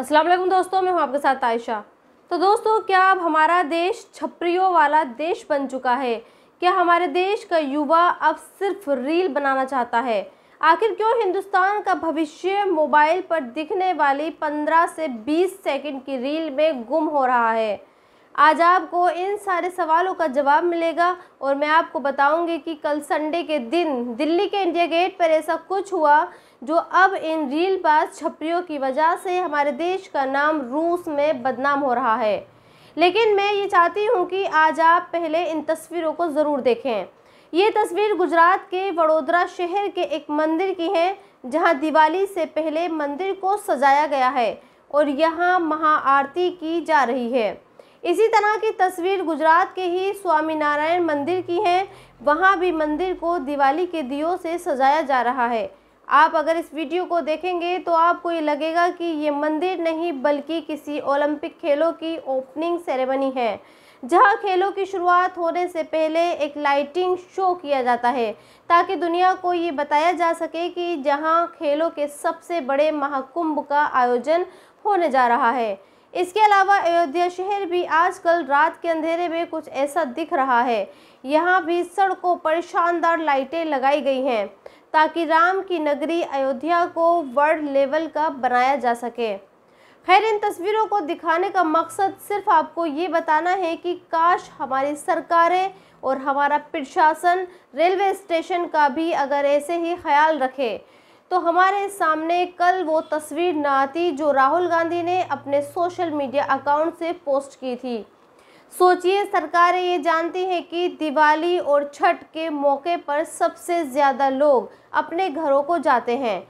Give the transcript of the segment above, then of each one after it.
अस्सलाम वालेकुम दोस्तों मैं हूं आपके साथ आयशा तो दोस्तों क्या अब हमारा देश छपरियों वाला देश बन चुका है क्या हमारे देश का युवा अब सिर्फ रील बनाना चाहता है आखिर क्यों हिंदुस्तान का भविष्य मोबाइल पर दिखने वाली 15 से 20 सेकंड की रील में गुम हो रहा है आज आपको इन सारे सवालों का जवाब मिलेगा और मैं आपको बताऊंगी कि कल संडे के दिन दिल्ली के इंडिया गेट पर ऐसा कुछ हुआ जो अब इन रील पास छपरियों की वजह से हमारे देश का नाम रूस में बदनाम हो रहा है लेकिन मैं ये चाहती हूँ कि आज आप पहले इन तस्वीरों को ज़रूर देखें ये तस्वीर गुजरात के वडोदरा शहर के एक मंदिर की है जहाँ दिवाली से पहले मंदिर को सजाया गया है और यहाँ महाआरती की जा रही है इसी तरह की तस्वीर गुजरात के ही स्वामीनारायण मंदिर की है वहाँ भी मंदिर को दिवाली के दियों से सजाया जा रहा है आप अगर इस वीडियो को देखेंगे तो आपको ये लगेगा कि ये मंदिर नहीं बल्कि किसी ओलंपिक खेलों की ओपनिंग सेरेमनी है जहां खेलों की शुरुआत होने से पहले एक लाइटिंग शो किया जाता है ताकि दुनिया को ये बताया जा सके कि जहां खेलों के सबसे बड़े महाकुंभ का आयोजन होने जा रहा है इसके अलावा अयोध्या शहर भी आजकल रात के अंधेरे में कुछ ऐसा दिख रहा है यहाँ भी सड़कों पर शानदार लाइटें लगाई गई हैं ताकि राम की नगरी अयोध्या को वर्ल्ड लेवल का बनाया जा सके खैर इन तस्वीरों को दिखाने का मकसद सिर्फ आपको ये बताना है कि काश हमारी सरकारें और हमारा प्रशासन रेलवे स्टेशन का भी अगर ऐसे ही ख्याल रखे तो हमारे सामने कल वो तस्वीर न आती जो राहुल गांधी ने अपने सोशल मीडिया अकाउंट से पोस्ट की थी सोचिए सरकारें ये जानती हैं कि दिवाली और छठ के मौके पर सबसे ज़्यादा लोग अपने घरों को जाते हैं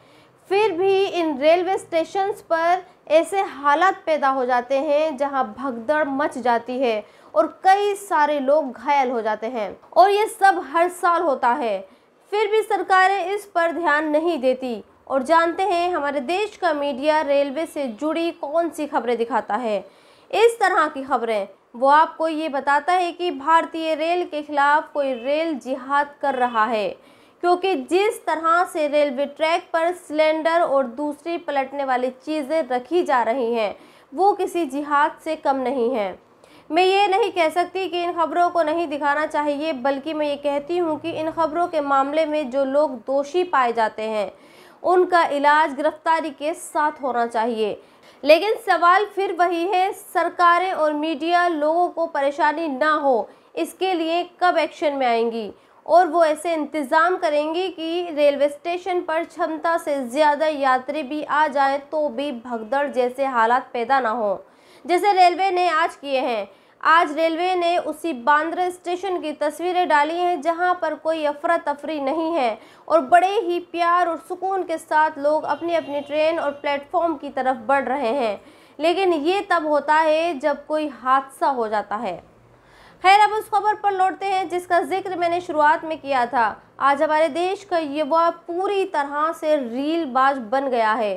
फिर भी इन रेलवे स्टेशन पर ऐसे हालात पैदा हो जाते हैं जहां भगदड़ मच जाती है और कई सारे लोग घायल हो जाते हैं और ये सब हर साल होता है फिर भी सरकारें इस पर ध्यान नहीं देती और जानते हैं हमारे देश का मीडिया रेलवे से जुड़ी कौन सी खबरें दिखाता है इस तरह की खबरें वो आपको ये बताता है कि भारतीय रेल के खिलाफ कोई रेल जिहाद कर रहा है क्योंकि जिस तरह से रेलवे ट्रैक पर सिलेंडर और दूसरी पलटने वाली चीज़ें रखी जा रही हैं वो किसी जिहाद से कम नहीं है मैं ये नहीं कह सकती कि इन खबरों को नहीं दिखाना चाहिए बल्कि मैं ये कहती हूँ कि इन खबरों के मामले में जो लोग दोषी पाए जाते हैं उनका इलाज गिरफ्तारी के साथ होना चाहिए लेकिन सवाल फिर वही है सरकारें और मीडिया लोगों को परेशानी ना हो इसके लिए कब एक्शन में आएंगी और वो ऐसे इंतज़ाम करेंगी कि रेलवे स्टेशन पर क्षमता से ज़्यादा यात्री भी आ जाए तो भी भगदड़ जैसे हालात पैदा ना हों जैसे रेलवे ने आज किए हैं आज रेलवे ने उसी बांद्रा स्टेशन की तस्वीरें डाली हैं जहां पर कोई अफरा तफरी नहीं है और बड़े ही प्यार और सुकून के साथ लोग अपनी अपनी ट्रेन और प्लेटफॉर्म की तरफ बढ़ रहे हैं लेकिन ये तब होता है जब कोई हादसा हो जाता है खैर अब उस खबर पर लौटते हैं जिसका जिक्र मैंने शुरुआत में किया था आज हमारे देश का युवा पूरी तरह से रील बाज बन गया है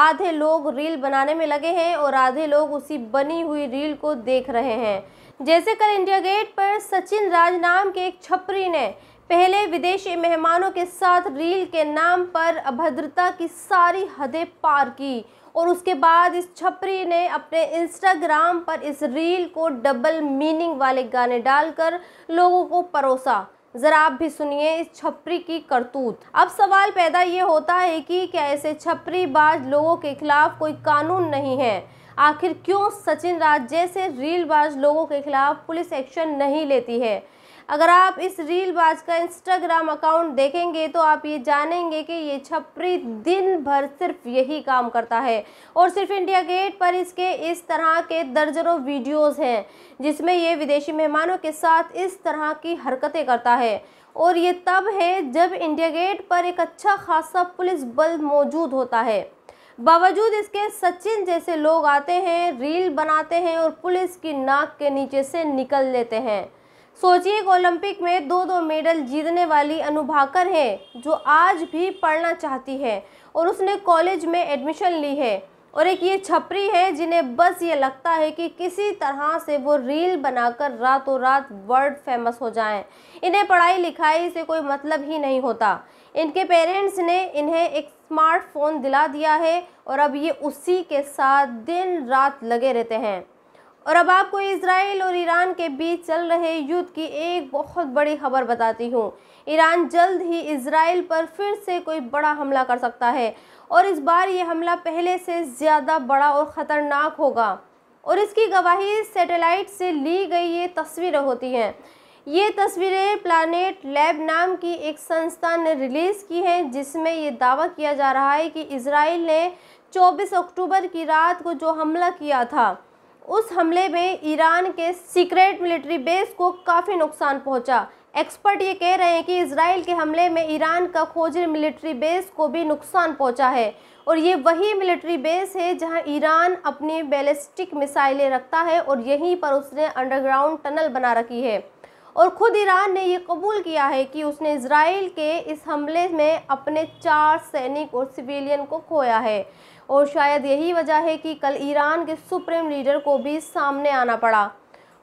आधे लोग रील बनाने में लगे हैं और आधे लोग उसी बनी हुई रील को देख रहे हैं जैसे कल इंडिया गेट पर सचिन राज नाम के एक छपरी ने पहले विदेशी मेहमानों के साथ रील के नाम पर अभद्रता की सारी हदें पार की और उसके बाद इस छपरी ने अपने इंस्टाग्राम पर इस रील को डबल मीनिंग वाले गाने डालकर लोगों को परोसा ज़रा आप भी सुनिए इस छपरी की करतूत अब सवाल पैदा ये होता है कि क्या ऐसे छपरी बाज लोगों के खिलाफ कोई कानून नहीं है आखिर क्यों सचिन राज जैसे रील बाज लोगों के खिलाफ पुलिस एक्शन नहीं लेती है अगर आप इस रीलबाज का इंस्टाग्राम अकाउंट देखेंगे तो आप ये जानेंगे कि ये छपरी दिन भर सिर्फ यही काम करता है और सिर्फ इंडिया गेट पर इसके इस तरह के दर्जनों वीडियोस हैं जिसमें ये विदेशी मेहमानों के साथ इस तरह की हरकतें करता है और ये तब है जब इंडिया गेट पर एक अच्छा खासा पुलिस बल मौजूद होता है बावजूद इसके सचिन जैसे लोग आते हैं रील बनाते हैं और पुलिस की नाक के नीचे से निकल लेते हैं सोचिए एक ओलंपिक में दो दो मेडल जीतने वाली अनुभाकर हैं जो आज भी पढ़ना चाहती है और उसने कॉलेज में एडमिशन ली है और एक ये छपरी है जिन्हें बस ये लगता है कि किसी तरह से वो रील बनाकर रातों रात वर्ल्ड फेमस हो जाएं। इन्हें पढ़ाई लिखाई से कोई मतलब ही नहीं होता इनके पेरेंट्स ने इन्हें एक स्मार्टफोन दिला दिया है और अब ये उसी के साथ दिन रात लगे रहते हैं और अब आपको इसराइल और ईरान के बीच चल रहे युद्ध की एक बहुत बड़ी खबर बताती हूँ ईरान जल्द ही इसराइल पर फिर से कोई बड़ा हमला कर सकता है और इस बार ये हमला पहले से ज़्यादा बड़ा और ख़तरनाक होगा और इसकी गवाही सैटेलाइट से ली गई ये तस्वीरें होती हैं ये तस्वीरें प्लानट लैब नाम की एक संस्था ने रिलीज़ की हैं जिसमें ये दावा किया जा रहा है कि इसराइल ने चौबीस अक्टूबर की रात को जो हमला किया था उस हमले में ईरान के सीक्रेट मिलिट्री बेस को काफ़ी नुकसान पहुंचा एक्सपर्ट ये कह रहे हैं कि इसराइल के हमले में ईरान का खोजी मिलिट्री बेस को भी नुकसान पहुंचा है और ये वही मिलिट्री बेस है जहां ईरान अपनी बैलिस्टिक मिसाइलें रखता है और यहीं पर उसने अंडरग्राउंड टनल बना रखी है और ख़ुद ईरान ने यह कबूल किया है कि उसने इसराइल के इस हमले में अपने चार सैनिक और सिविलियन को खोया है और शायद यही वजह है कि कल ईरान के सुप्रीम लीडर को भी सामने आना पड़ा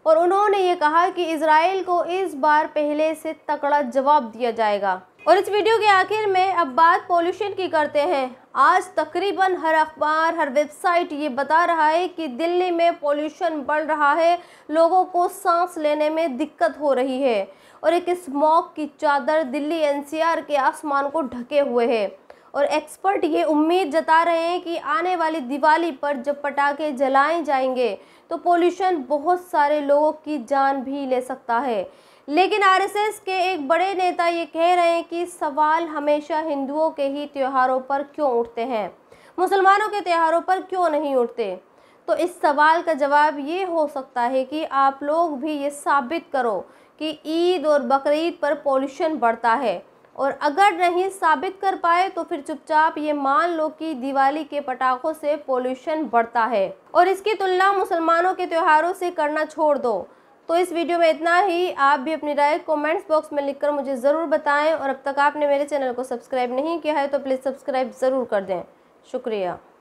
और उन्होंने ये कहा कि इसराइल को इस बार पहले से तकड़ा जवाब दिया जाएगा और इस वीडियो के आखिर में अब बात पॉल्यूशन की करते हैं आज तकरीबन हर अखबार हर वेबसाइट ये बता रहा है कि दिल्ली में पॉल्यूशन बढ़ रहा है लोगों को सांस लेने में दिक्कत हो रही है और एक स्मॉक की चादर दिल्ली एनसीआर के आसमान को ढके हुए है और एक्सपर्ट ये उम्मीद जता रहे हैं कि आने वाली दिवाली पर जब पटाखे जलाए जाएंगे तो पोल्यूशन बहुत सारे लोगों की जान भी ले सकता है लेकिन आरएसएस के एक बड़े नेता ये कह रहे हैं कि सवाल हमेशा हिंदुओं के ही त्योहारों पर क्यों उठते हैं मुसलमानों के त्योहारों पर क्यों नहीं उठते तो इस सवाल का जवाब ये हो सकता है कि आप लोग भी ये साबित करो कि ईद और बकरीद पर पॉल्यूशन बढ़ता है और अगर नहीं साबित कर पाए तो फिर चुपचाप ये मान लो कि दिवाली के पटाखों से पोल्यूशन बढ़ता है और इसकी तुलना मुसलमानों के त्योहारों से करना छोड़ दो तो इस वीडियो में इतना ही आप भी अपनी राय कमेंट्स बॉक्स में लिखकर मुझे ज़रूर बताएं और अब तक आपने मेरे चैनल को सब्सक्राइब नहीं किया है तो प्लीज़ सब्सक्राइब ज़रूर कर दें शुक्रिया